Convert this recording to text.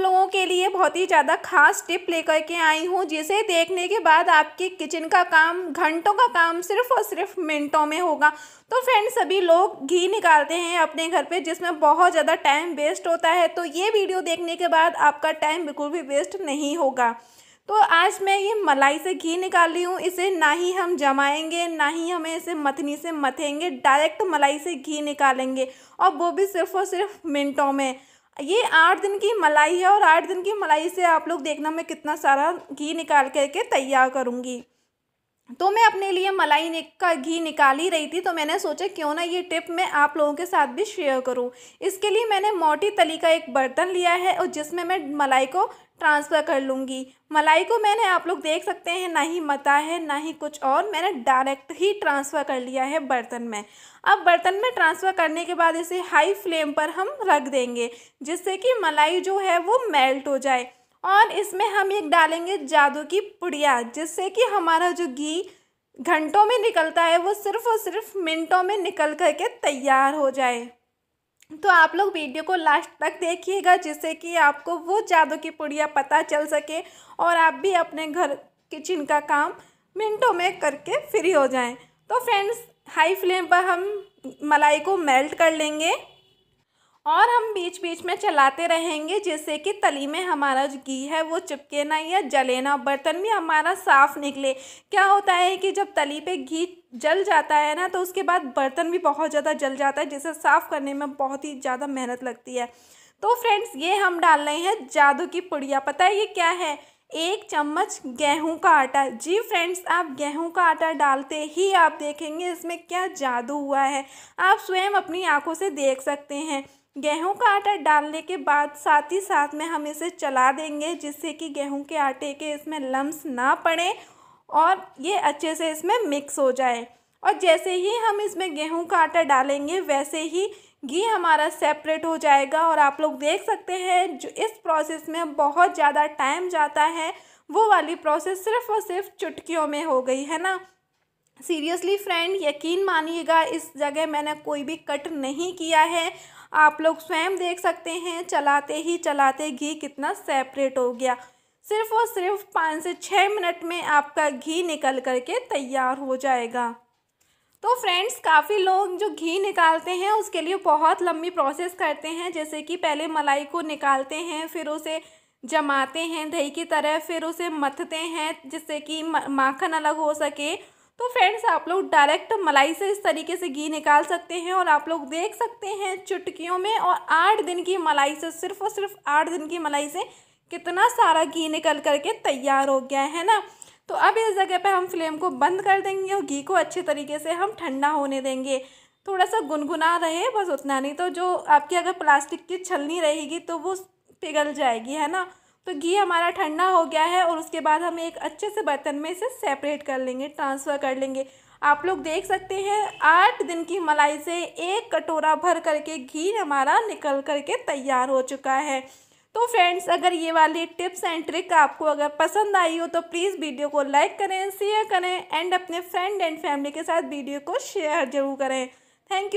लोगों के लिए बहुत ही ज़्यादा खास टिप लेकर के आई हूँ जिसे देखने के बाद आपके किचन का काम घंटों का काम सिर्फ और सिर्फ मिनटों में होगा तो फ्रेंड्स सभी लोग घी निकालते हैं अपने घर पे जिसमें बहुत ज़्यादा टाइम वेस्ट होता है तो ये वीडियो देखने के बाद आपका टाइम बिल्कुल भी वेस्ट नहीं होगा तो आज मैं ये मलाई से घी निकाल रही हूँ इसे ना ही हम जमाएंगे ना ही हमें इसे मथनी से मथेंगे डायरेक्ट मलाई से घी निकालेंगे और वो भी सिर्फ और सिर्फ मिनटों में ये आठ दिन की मलाई है और आठ दिन की मलाई से आप लोग देखना मैं कितना सारा घी निकाल करके तैयार करूँगी तो मैं अपने लिए मलाई का घी निकाल ही रही थी तो मैंने सोचा क्यों ना ये टिप मैं आप लोगों के साथ भी शेयर करूं इसके लिए मैंने मोटी तली का एक बर्तन लिया है और जिसमें मैं मलाई को ट्रांसफ़र कर लूँगी मलाई को मैंने आप लोग देख सकते हैं ना ही मता है ना ही कुछ और मैंने डायरेक्ट ही ट्रांसफ़र कर लिया है बर्तन में अब बर्तन में ट्रांसफ़र करने के बाद इसे हाई फ्लेम पर हम रख देंगे जिससे कि मलाई जो है वो मेल्ट हो जाए और इसमें हम एक डालेंगे जादू की पुड़िया जिससे कि हमारा जो घी घंटों में निकलता है वो सिर्फ़ और सिर्फ मिनटों में निकल करके तैयार हो जाए तो आप लोग वीडियो को लास्ट तक देखिएगा जिससे कि आपको वो जादू की पुड़िया पता चल सके और आप भी अपने घर किचन का काम मिनटों में करके फ्री हो जाएं तो फ्रेंड्स हाई फ्लेम पर हम मलाई को मेल्ट कर लेंगे और हम बीच बीच में चलाते रहेंगे जिससे कि तली में हमारा जो घी है वो चिपके ना या जले ना बर्तन भी हमारा साफ़ निकले क्या होता है कि जब तली पे घी जल जाता है ना तो उसके बाद बर्तन भी बहुत ज़्यादा जल जाता है जिसे साफ़ करने में बहुत ही ज़्यादा मेहनत लगती है तो फ्रेंड्स ये हम डाल रहे हैं जादू की पुड़िया पता है ये क्या है एक चम्मच गेहूं का आटा जी फ्रेंड्स आप गेहूं का आटा डालते ही आप देखेंगे इसमें क्या जादू हुआ है आप स्वयं अपनी आंखों से देख सकते हैं गेहूं का आटा डालने के बाद साथ ही साथ में हम इसे चला देंगे जिससे कि गेहूं के आटे के इसमें लम्स ना पड़े और ये अच्छे से इसमें मिक्स हो जाए और जैसे ही हम इसमें गेहूं का आटा डालेंगे वैसे ही घी हमारा सेपरेट हो जाएगा और आप लोग देख सकते हैं जो इस प्रोसेस में बहुत ज़्यादा टाइम जाता है वो वाली प्रोसेस सिर्फ और सिर्फ चुटकियों में हो गई है ना सीरियसली फ्रेंड यकीन मानिएगा इस जगह मैंने कोई भी कट नहीं किया है आप लोग स्वयं देख सकते हैं चलाते ही चलाते घी कितना सेपरेट हो गया सिर्फ और सिर्फ पाँच से छः मिनट में आपका घी निकल करके तैयार हो जाएगा तो फ्रेंड्स काफ़ी लोग जो घी निकालते हैं उसके लिए बहुत लंबी प्रोसेस करते हैं जैसे कि पहले मलाई को निकालते हैं फिर उसे जमाते हैं दही की तरह फिर उसे मथते हैं जिससे कि माखन अलग हो सके तो फ्रेंड्स आप लोग डायरेक्ट मलाई से इस तरीके से घी निकाल सकते हैं और आप लोग देख सकते हैं चुटकियों में और आठ दिन की मलाई से सिर्फ और सिर्फ आठ दिन की मलाई से कितना सारा घी निकल करके तैयार हो गया है ना तो अब इस जगह पे हम फ्लेम को बंद कर देंगे और घी को अच्छे तरीके से हम ठंडा होने देंगे थोड़ा सा गुनगुना रहे बस उतना नहीं तो जो आपकी अगर प्लास्टिक की छलनी रहेगी तो वो पिघल जाएगी है ना तो घी हमारा ठंडा हो गया है और उसके बाद हम एक अच्छे से बर्तन में इसे सेपरेट कर लेंगे ट्रांसफ़र कर लेंगे आप लोग देख सकते हैं आठ दिन की मलाई से एक कटोरा भर करके घी हमारा निकल करके तैयार हो चुका है तो फ्रेंड्स अगर ये वाली टिप्स एंड ट्रिक आपको अगर पसंद आई हो तो प्लीज़ वीडियो को लाइक करें शेयर करें एंड अपने फ्रेंड एंड फैमिली के साथ वीडियो को शेयर जरूर करें थैंक यू